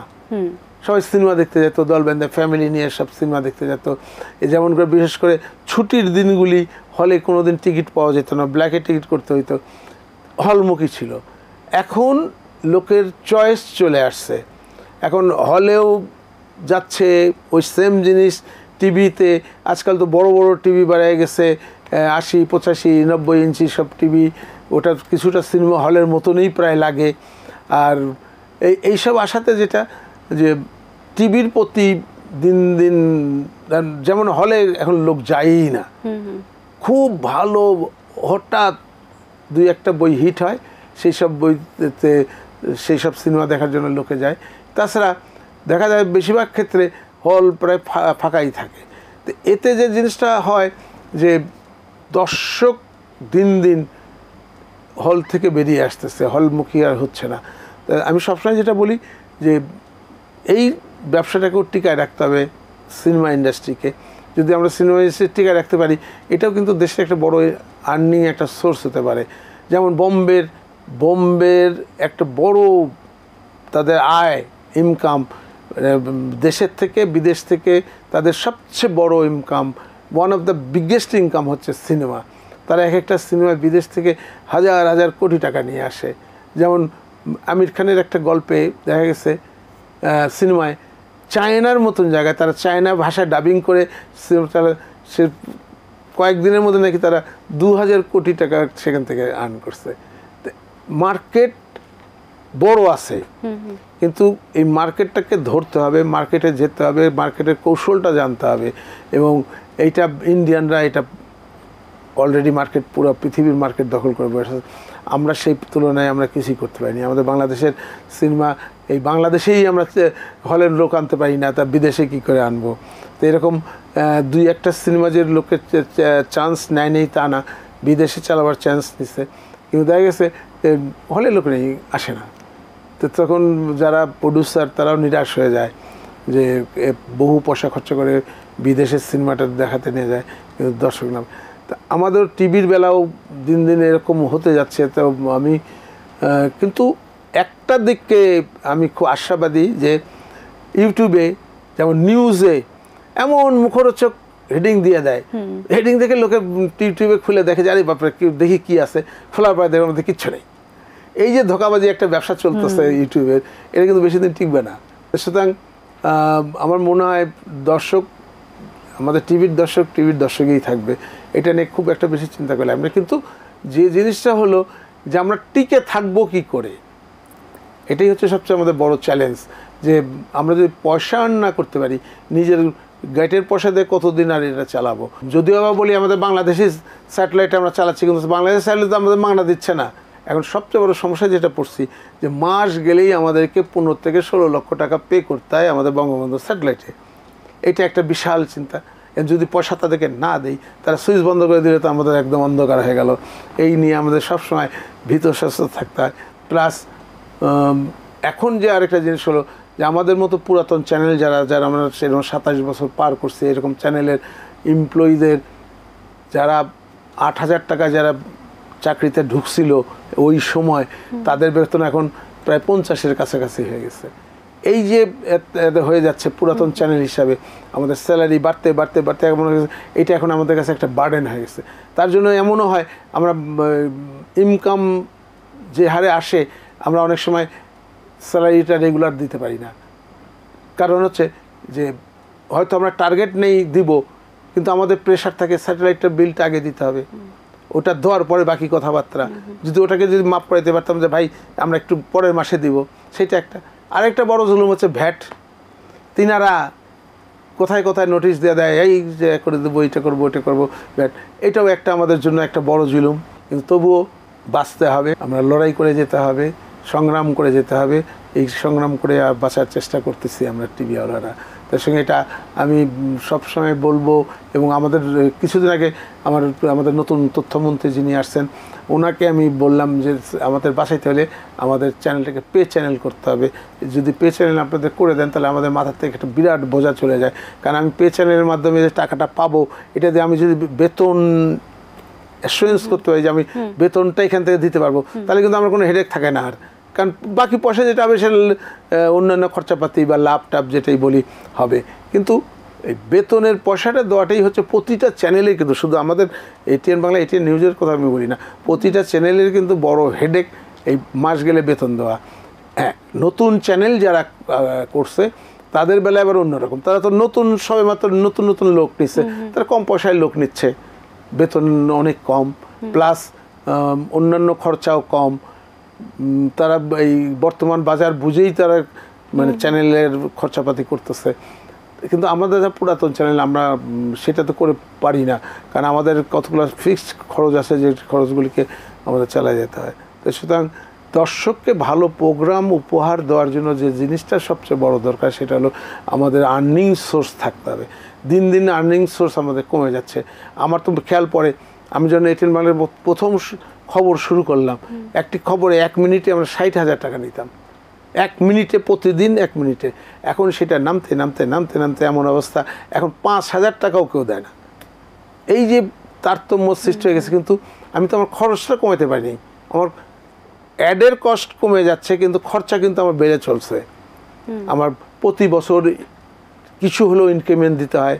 সবাই সিনেমা দেখতে যেত দল বেঁধে ফ্যামিলি নিয়ে সব সিনেমা দেখতে যেত যেমন করে বিশেষ করে ছুটির দিনগুলি হলে কোনো দিন টিকিট পাওয়া যেত না ব্ল্যাকে টিকিট করতে হইতো হলমুখী ছিল এখন লোকের চয়েস চলে আসছে এখন হলেও যাচ্ছে ওই সেম জিনিস টিভিতে আজকাল তো বড় বড় টিভি বেড়ে গেছে আশি পঁচাশি নব্বই ইঞ্চি সব টিভি ওটা কিছুটা সিনেমা হলের মতনই প্রায় লাগে আর এই এইসব আসাতে যেটা যে টিভির প্রতি দিন দিন যেমন হলে এখন লোক যায়ই না খুব ভালো হঠাৎ দুই একটা বই হিট হয় সেই সব বইতে সেই সব সিনেমা দেখার জন্য লোকে যায় তাছাড়া দেখা যায় বেশিরভাগ ক্ষেত্রে হল প্রায় ফাঁকাই থাকে তো এতে যে জিনিসটা হয় যে দর্শক দিন দিন হল থেকে বেরিয়ে আসতেছে হলমুখী আর হচ্ছে না আমি সবসময় যেটা বলি যে এই ব্যবসাটাকেও টিকায় রাখতে হবে সিনেমা ইন্ডাস্ট্রিকে যদি আমরা সিনেমা ইন্ডাস্ট্রি টিকায় রাখতে পারি এটাও কিন্তু দেশের একটা বড় আর্নিং একটা সোর্স হতে পারে যেমন বম্বের বোম্বের একটা বড় তাদের আয় ইনকাম মানে দেশের থেকে বিদেশ থেকে তাদের সবচেয়ে বড় income one of the biggest income হচ্ছে সিনেমা তারা এক একটা সিনেমা বিদেশ থেকে হাজার হাজার কোটি টাকা নিয়ে আসে যেমন আমির খানের একটা গল্পে দেখা গেছে সিনেমায় চায়নার মতন জায়গায় তারা চায়না ভাষায় ডাবিং করে তারা সে কয়েকদিনের মধ্যে নাকি তারা দু হাজার কোটি টাকা সেখান থেকে আর্ন করছে মার্কেট বড় আছে কিন্তু এই মার্কেটটাকে ধরতে হবে মার্কেটে যেতে হবে মার্কেটের কৌশলটা জানতে হবে এবং এইটা ইন্ডিয়ানরা এটা অলরেডি মার্কেট পুরো পৃথিবীর মার্কেট দখল করে বসে আমরা সেই তুলনায় আমরা কিছুই করতে পারিনি আমাদের বাংলাদেশের সিনেমা এই বাংলাদেশেই আমরা হলের লোক আনতে পারি না তা বিদেশে কি করে আনবো তো এরকম দুই একটা সিনেমা যে লোকের চান্স নেয় নেই তা না বিদেশে চালাবার চান্স নিছে কিন্তু দেখা গেছে হলে লোক নেই আসে না তো তখন যারা প্রডিউসার তারাও নিরাশ হয়ে যায় যে বহু পয়সা খরচা করে বিদেশের সিনেমাটা দেখাতে নিয়ে যায় কিন্তু দর্শক নাম তা আমাদের টিভির বেলাও দিন দিন এরকম হতে যাচ্ছে তো আমি কিন্তু একটা দিককে আমি খুব আশাবাদী যে ইউটিউবে যেমন নিউজে এমন মুখরোচক হেডিং দিয়ে দেয় হেডিং দেখে লোকে ইউটিউবে খুলে দেখে যে আরে বাপরে দেখি কি আছে খোলার পরে দেখার মধ্যে কিচ্ছু নেই এই যে ধোকাবাজি একটা ব্যবসা চলতেছে ইউটিউবের এটা কিন্তু বেশি দিন টিকবে না সুতরাং আমার মনে হয় দর্শক আমাদের টিভির দর্শক টিভির দর্শকেই থাকবে এটা নিয়ে খুব একটা বেশি চিন্তা করলে আমরা কিন্তু যে জিনিসটা হলো যে আমরা টিকে থাকবো কি করে এটাই হচ্ছে সবচেয়ে আমাদের বড় চ্যালেঞ্জ যে আমরা যদি পয়সা আর্ন না করতে পারি নিজের গাইটের পয়সা দিয়ে কতদিন আর এটা চালাবো যদিও আবার বলি আমাদের বাংলাদেশি স্যাটেলাইট আমরা চালাচ্ছি কিন্তু বাংলাদেশ স্যাটেলাইট আমাদের বাংলা দিচ্ছে না এখন সবচেয়ে বড় সমস্যা যেটা পড়ছি যে মাস গেলেই আমাদেরকে পনেরো থেকে ষোলো লক্ষ টাকা পে করতে হয় আমাদের বঙ্গবন্ধু স্যাটেলাইটে এটা একটা বিশাল চিন্তা যদি পয়সা তাদেরকে না দেই তারা সুইচ বন্ধ করে দিলে তো আমাদের একদম অন্ধকার হয়ে গেল এই নিয়ে আমাদের সবসময় ভীত সস্ত থাকতে হয় প্লাস এখন যে আরেকটা জিনিস হলো যে আমাদের মতো পুরাতন চ্যানেল যারা যারা আমরা সেরকম সাতাশ বছর পার করছে এরকম চ্যানেলের এমপ্লয়ীদের যারা আট হাজার টাকা যারা চাকরিতে ঢুকছিল ওই সময় তাদের বেতন এখন প্রায় পঞ্চাশের কাছাকাছি হয়ে গেছে এই যে হয়ে যাচ্ছে পুরাতন চ্যানেল হিসাবে আমাদের স্যালারি বাড়তে বাড়তে বাড়তে এমন এটা এখন আমাদের কাছে একটা বার্ডেন হয়ে গেছে তার জন্য এমনও হয় আমরা ইনকাম যে হারে আসে আমরা অনেক সময় স্যালারিটা রেগুলার দিতে পারি না কারণ হচ্ছে যে হয়তো আমরা টার্গেট নেই দিব কিন্তু আমাদের প্রেশার থাকে স্যাটেলাইটটা বিলটা আগে দিতে হবে ওটা দেওয়ার পরে বাকি কথাবার্তা যদি ওটাকে যদি মাপ করাইতে পারতাম যে ভাই আমরা একটু পরের মাসে দিব সেটা একটা আরেকটা বড় জুলুম হচ্ছে ভ্যাট তিনারা কোথায় কোথায় নোটিশ দিয়ে দেয় এই যে করে দেবো এটা করবো ওইটা করবো ভ্যাট এটাও একটা আমাদের জন্য একটা বড় জুলুম কিন্তু তবুও বাঁচতে হবে আমরা লড়াই করে যেতে হবে সংগ্রাম করে যেতে হবে এই সংগ্রাম করে বাঁচার চেষ্টা করতেছি আমরা টিভি তার সঙ্গে এটা আমি সবসময় বলবো এবং আমাদের কিছুদিন আগে আমার আমাদের নতুন তথ্যমন্ত্রী যিনি আসছেন ওনাকে আমি বললাম যে আমাদের বাসাইতে হলে আমাদের চ্যানেলটাকে পে চ্যানেল করতে হবে যদি পে চ্যানেল আপনাদের করে দেন তাহলে আমাদের মাথার থেকে একটা বিরাট বোঝা চলে যায় কারণ আমি পে চ্যানেলের মাধ্যমে যে টাকাটা পাবো এটা দিয়ে আমি যদি বেতন অ্যাসুরেন্স করতে পারি যে আমি বেতনটা এখান থেকে দিতে পারবো তাহলে কিন্তু আমার কোনো হেডেক থাকে না আর কারণ বাকি পয়সা যেটা হবে সেটা অন্যান্য খরচাপাতি বা লাভ টাভ যেটাই বলি হবে কিন্তু এই বেতনের পয়সাটা দেওয়াটাই হচ্ছে প্রতিটা চ্যানেলে কিন্তু শুধু আমাদের এটিএন বাংলা এটিএন নিউজের কথা আমি বলি না প্রতিটা চ্যানেলের কিন্তু বড় হেডেক এই মাস গেলে বেতন দেওয়া হ্যাঁ নতুন চ্যানেল যারা করছে তাদের বেলায় আবার অন্যরকম তারা তো নতুন সবে মাত্র নতুন নতুন লোক নিচ্ছে তারা কম পয়সায় লোক নিচ্ছে বেতন অনেক কম প্লাস অন্যান্য খরচাও কম তারা এই বর্তমান বাজার বুঝেই তারা মানে চ্যানেলের খরচাপাতি করতেছে কিন্তু আমাদের যা পুরাতন চ্যানেল আমরা সেটা তো করে পারি না কারণ আমাদের কতগুলো ফিক্সড খরচ আছে যে খরচগুলিকে আমাদের চালিয়ে যেতে হয় তো সুতরাং দর্শককে ভালো প্রোগ্রাম উপহার দেওয়ার জন্য যে জিনিসটা সবচেয়ে বড় দরকার সেটা হলো আমাদের আর্নিং সোর্স থাকতে হবে দিন দিন আর্নিং সোর্স আমাদের কমে যাচ্ছে আমার তো খেয়াল পড়ে আমি যখন এটিএন বাংলার প্রথম খবর শুরু করলাম একটি খবরে এক মিনিটে আমরা ষাট হাজার টাকা নিতাম এক মিনিটে প্রতিদিন এক মিনিটে এখন সেটা নামতে নামতে নামতে নামতে এমন অবস্থা এখন পাঁচ হাজার টাকাও কেউ দেয় না এই যে তারতম্য সৃষ্টি হয়ে গেছে কিন্তু আমি তো আমার খরচটা কমাতে পারিনি আমার অ্যাডের কস্ট কমে যাচ্ছে কিন্তু খরচা কিন্তু আমার বেড়ে চলছে আমার প্রতি বছর কিছু হলেও ইনক্রিমেন্ট দিতে হয়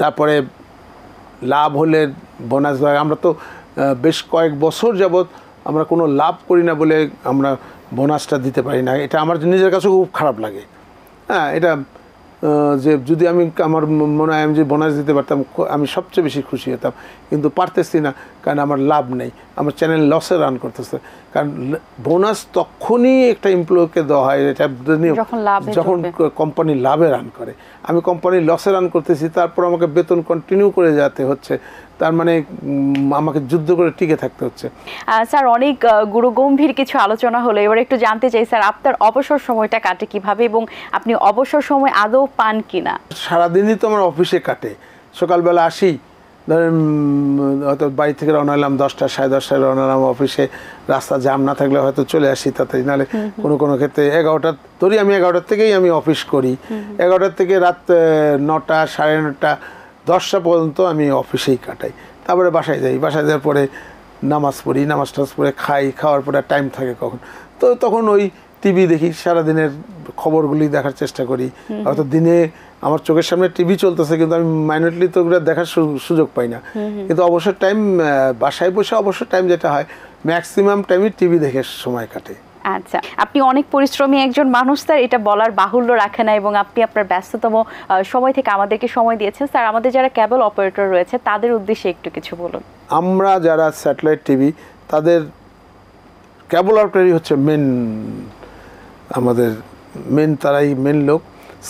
তারপরে লাভ হলে বোনাস আমরা তো বেশ কয়েক বছর যাবৎ আমরা কোনো লাভ করি না বলে আমরা বোনাসটা দিতে পারি না এটা আমার নিজের কাছে খুব খারাপ লাগে হ্যাঁ এটা যে যদি আমি আমার মনে হয় আমি যে বোনাস দিতে পারতাম আমি সবচেয়ে বেশি খুশি হতাম কিন্তু পারতেছি না কারণ আমার লাভ নেই আমার চ্যানেল লসে রান করতেছে কারণ বোনাস তখনই একটা এমপ্লয়কে দেওয়া হয় এটা যখন কোম্পানি লাভে রান করে আমি কোম্পানি লসে রান করতেছি তারপর আমাকে বেতন কন্টিনিউ করে যেতে হচ্ছে তার মানে আমাকে যুদ্ধ করে টিকে থাকতে হচ্ছে স্যার অনেক গুরুগম্ভীর কিছু আলোচনা হলো এবার একটু জানতে চাই স্যার আপনার অবসর সময়টা কাটে কিভাবে এবং আপনি অবসর সময় আদৌ পান কিনা সারাদিনই তো আমার অফিসে কাটে সকালবেলা আসি ধরেন হয়তো বাড়ি থেকে রওনা হলাম দশটা সাড়ে দশটায় রওনা হলাম অফিসে রাস্তা জাম না থাকলে হয়তো চলে আসি তাতে নাহলে কোনো কোনো ক্ষেত্রে এগারোটার ধরি আমি এগারোটার থেকেই আমি অফিস করি এগারোটার থেকে রাত নটা সাড়ে নটা দশটা পর্যন্ত আমি অফিসেই কাটাই তারপরে বাসায় যাই বাসায় যাওয়ার পরে নামাজ পড়ি নামাজ টামাজ পড়ে খাই খাওয়ার পরে টাইম থাকে কখন তো তখন ওই টিভি দেখি সারাদিনের খবরগুলি দেখার চেষ্টা করি হয়তো দিনে আমার চোখের সামনে টিভি চলতেছে কিন্তু আমি মাইনরিটি তো ওগুলো দেখার সুযোগ পাই না কিন্তু অবসর টাইম বাসায় বসে অবসর টাইম যেটা হয় ম্যাক্সিমাম টাইমই টিভি দেখে সময় কাটে আচ্ছা আপনি অনেক পরিশ্রমী একজন মানুষ স্যার এটা বলার বাহুল্য রাখে না এবং আপনি আপনার ব্যস্ততম সময় থেকে আমাদেরকে সময় দিয়েছেন স্যার আমাদের যারা ক্যাবল অপারেটর রয়েছে তাদের উদ্দেশ্যে একটু কিছু বলুন আমরা যারা স্যাটেলাইট টিভি তাদের ক্যাবল অপারেটরই হচ্ছে মেন আমাদের মেন তারাই মেন লোক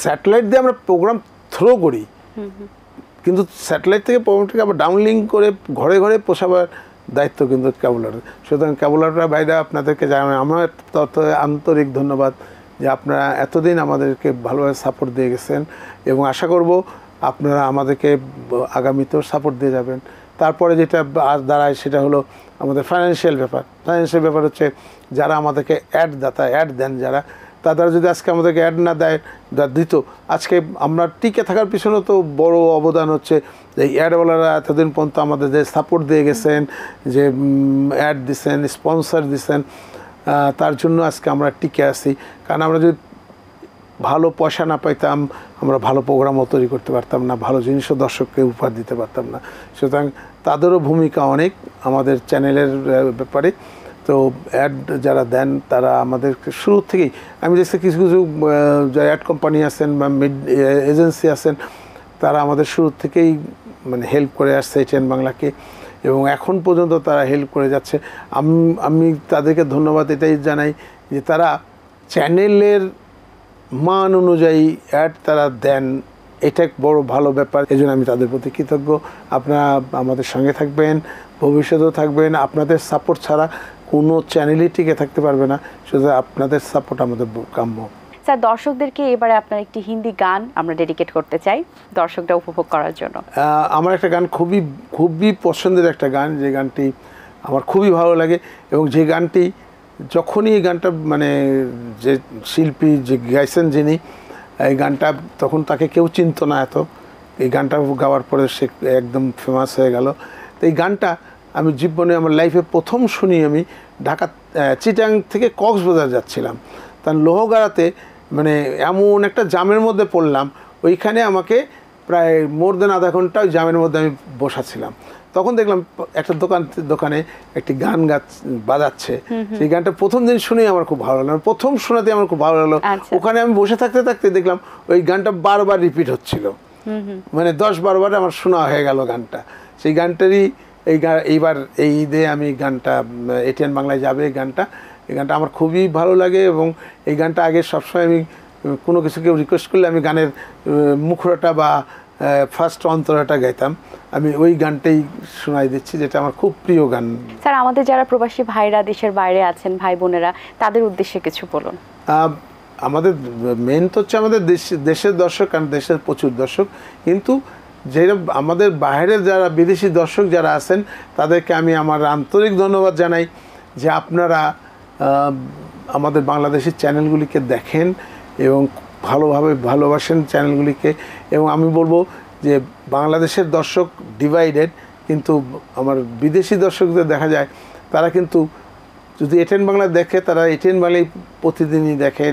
স্যাটেলাইট দিয়ে আমরা প্রোগ্রাম থ্রো করি কিন্তু স্যাটেলাইট থেকে প্রোগ্রামটাকে আবার ডাউনলিঙ্ক করে ঘরে ঘরে পোষাবার দায়িত্ব কিন্তু ক্যাবুলারের সুতরাং ক্যাবুলাররা বাইরে আপনাদেরকে জানান আমার তত আন্তরিক ধন্যবাদ যে আপনারা এতদিন আমাদেরকে ভালোভাবে সাপোর্ট দিয়ে গেছেন এবং আশা করব আপনারা আমাদেরকে আগামীতেও সাপোর্ট দিয়ে যাবেন তারপরে যেটা দাঁড়ায় সেটা হলো আমাদের ফাইন্যান্সিয়াল ব্যাপার ফাইন্যান্সিয়াল ব্যাপার হচ্ছে যারা আমাদেরকে অ্যাড দাতা অ্যাড দেন যারা তাদের যদি আজকে আমাদেরকে অ্যাড না দেয় দিত আজকে আমরা টিকে থাকার পিছনে তো বড় অবদান হচ্ছে এই অ্যাডওয়ালারা এতদিন পর্যন্ত আমাদের যে সাপোর্ট দিয়ে গেছেন যে অ্যাড দিছেন স্পন্সার দিছেন তার জন্য আজকে আমরা টিকে আসি কারণ আমরা যদি ভালো পয়সা না পাইতাম আমরা ভালো প্রোগ্রামও তৈরি করতে পারতাম না ভালো জিনিসও দর্শককে উপহার দিতে পারতাম না সুতরাং তাদেরও ভূমিকা অনেক আমাদের চ্যানেলের ব্যাপারে তো অ্যাড যারা দেন তারা আমাদের শুরু থেকেই আমি দেখছি কিছু কিছু যারা অ্যাড কোম্পানি আছেন বা মিড এজেন্সি আছেন তারা আমাদের শুরু থেকেই মানে হেল্প করে আসছে এই বাংলাকে এবং এখন পর্যন্ত তারা হেল্প করে যাচ্ছে আমি আমি তাদেরকে ধন্যবাদ এটাই জানাই যে তারা চ্যানেলের মান অনুযায়ী অ্যাড তারা দেন এটা এক বড়ো ভালো ব্যাপার এই আমি তাদের প্রতি কৃতজ্ঞ আপনারা আমাদের সঙ্গে থাকবেন ভবিষ্যতেও থাকবেন আপনাদের সাপোর্ট ছাড়া কোনো চ্যানেলই টিকে থাকতে পারবে না শুধু আপনাদের সাপোর্ট আমাদের কাম্য স্যার দর্শকদেরকে এবারে আপনার একটি হিন্দি গান আমরা ডেডিকেট করতে চাই দর্শকরা উপভোগ করার জন্য আমার একটা গান খুবই খুবই পছন্দের একটা গান যে গানটি আমার খুবই ভালো লাগে এবং যে গানটি যখনই এই গানটা মানে যে শিল্পী যে গাইছেন যিনি এই গানটা তখন তাকে কেউ চিনত না এত এই গানটা গাওয়ার পরে সে একদম ফেমাস হয়ে গেল তো এই গানটা আমি জীবনে আমার লাইফে প্রথম শুনি আমি ঢাকা চিটাং থেকে কক্সবাজার যাচ্ছিলাম তার লোহগাড়াতে মানে এমন একটা জামের মধ্যে পড়লাম ওইখানে আমাকে প্রায় মোর দেন আধা ঘন্টা ওই জামের মধ্যে আমি বসাছিলাম তখন দেখলাম একটা দোকান দোকানে একটি গান গাছ বাজাচ্ছে সেই গানটা প্রথম দিন শুনেই আমার খুব ভালো লাগলো প্রথম শোনাতে আমার খুব ভালো লাগলো আচ্ছা। ওখানে আমি বসে থাকতে থাকতে দেখলাম ওই গানটা বারবার রিপিট হচ্ছিল মানে দশ বারবার আমার শোনা হয়ে গেল গানটা সেই গানটারই এই গান এইবার এই ঈদে আমি গানটা এটিএন বাংলায় যাবে এই গানটা এই গানটা আমার খুবই ভালো লাগে এবং এই গানটা আগে সবসময় আমি কোনো কিছু কেউ রিকোয়েস্ট করলে আমি গানের মুখরাটা বা ফার্স্ট অন্তরাটা গাইতাম আমি ওই গানটাই শোনাই দিচ্ছি যেটা আমার খুব প্রিয় গান স্যার আমাদের যারা প্রবাসী ভাইরা দেশের বাইরে আছেন ভাই বোনেরা তাদের উদ্দেশ্যে কিছু বলুন আমাদের মেন তো হচ্ছে আমাদের দেশ দেশের দর্শক কারণ দেশের প্রচুর দর্শক কিন্তু যেরকম আমাদের বাইরের যারা বিদেশি দর্শক যারা আছেন তাদেরকে আমি আমার আন্তরিক ধন্যবাদ জানাই যে আপনারা আমাদের বাংলাদেশের চ্যানেলগুলিকে দেখেন এবং ভালোভাবে ভালোবাসেন চ্যানেলগুলিকে এবং আমি বলবো যে বাংলাদেশের দর্শক ডিভাইডেড কিন্তু আমার বিদেশি দর্শকদের দেখা যায় তারা কিন্তু যদি এটেন বাংলা দেখে তারা এটেন বাংলায় প্রতিদিনই দেখেন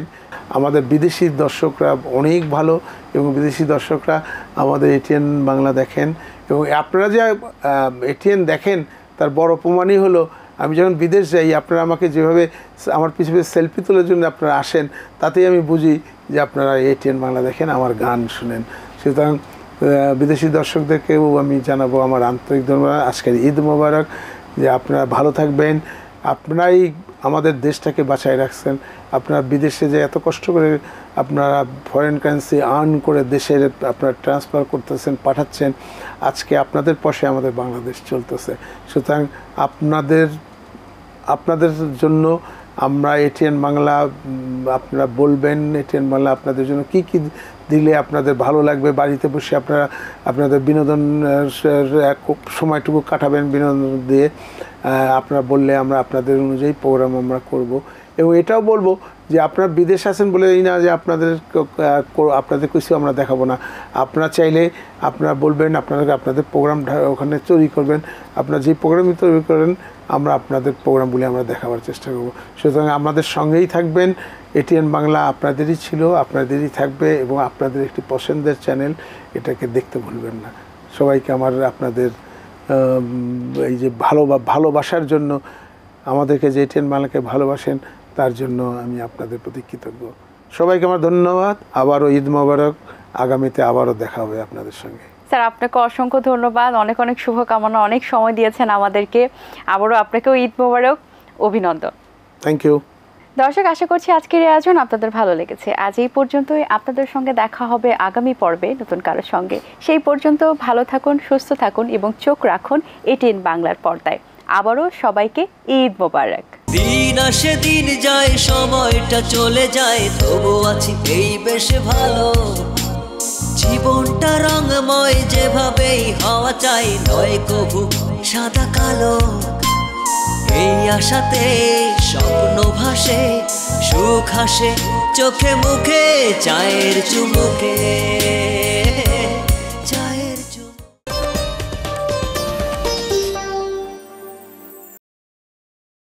আমাদের বিদেশি দর্শকরা অনেক ভালো এবং বিদেশি দর্শকরা আমাদের এটিএন বাংলা দেখেন এবং আপনারা যে এটিএন দেখেন তার বড় প্রমাণই হলো আমি যখন বিদেশ যাই আপনারা আমাকে যেভাবে আমার পিছনে সেলফি তোলার জন্য আপনারা আসেন তাতেই আমি বুঝি যে আপনারা এটিএন বাংলা দেখেন আমার গান শুনেন সুতরাং বিদেশি দর্শকদেরকেও আমি জানাবো আমার আন্তরিক ধর্ম আজকের ঈদ মোবারক যে আপনারা ভালো থাকবেন আপনারাই আমাদের দেশটাকে বাঁচায় রাখছেন আপনারা বিদেশে যে এত কষ্ট করে আপনারা ফরেন কারেন্সি আর্ন করে দেশের আপনারা ট্রান্সফার করতেছেন পাঠাচ্ছেন আজকে আপনাদের পশে আমাদের বাংলাদেশ চলতেছে সুতরাং আপনাদের আপনাদের জন্য আমরা এটিএন বাংলা আপনারা বলবেন এটিএন বাংলা আপনাদের জন্য কি কি দিলে আপনাদের ভালো লাগবে বাড়িতে বসে আপনারা আপনাদের বিনোদন সময়টুকু কাটাবেন বিনোদন দিয়ে আপনারা বললে আমরা আপনাদের অনুযায়ী প্রোগ্রাম আমরা করব এবং এটাও বলবো যে আপনার বিদেশ আছেন বলে এই না যে আপনাদের আপনাদের কিছু আমরা দেখাবো না আপনারা চাইলে আপনারা বলবেন আপনারা আপনাদের প্রোগ্রাম ওখানে তৈরি করবেন আপনারা যে প্রোগ্রামই তৈরি করেন আমরা আপনাদের প্রোগ্রামগুলি আমরা দেখাবার চেষ্টা করব সুতরাং আমাদের সঙ্গেই থাকবেন এটিএন বাংলা আপনাদেরই ছিল আপনাদেরই থাকবে এবং আপনাদের একটি পছন্দের চ্যানেল এটাকে দেখতে ভুলবেন না সবাইকে আমার আপনাদের এই যে ভালো ভালোবাসার জন্য আমাদেরকে যে টেন মালাকে ভালোবাসেন তার জন্য আমি আপনাদের প্রতি কৃতজ্ঞ সবাইকে আমার ধন্যবাদ আবারও ঈদ মোবারক আগামীতে আবারও দেখা হবে আপনাদের সঙ্গে স্যার আপনাকে অসংখ্য ধন্যবাদ অনেক অনেক শুভকামনা অনেক সময় দিয়েছেন আমাদেরকে আবারও আপনাকেও ঈদ মোবারক অভিনন্দন থ্যাংক ইউ দর্শক আশা করছি আজকের এই আয়োজন আপনাদের ভালো লেগেছে আজ এই পর্যন্তই আপনাদের সঙ্গে দেখা হবে আগামী পর্বে নতুন কারোর সঙ্গে সেই পর্যন্ত ভালো থাকুন সুস্থ থাকুন এবং চোখ রাখুন এটিএন বাংলার পর্দায় আবারও সবাইকে ঈদ মোবারক দিন আসে দিন যায় সময়টা চলে যায় তবু আছি এই বেশ ভালো জীবনটা রঙময় যেভাবেই হওয়া চাই নয় কবু সাদা কালো এই আশাতে স্বপ্ন ভাসে সুখ হাসে চোখে মুখে চায়ের চুমুকে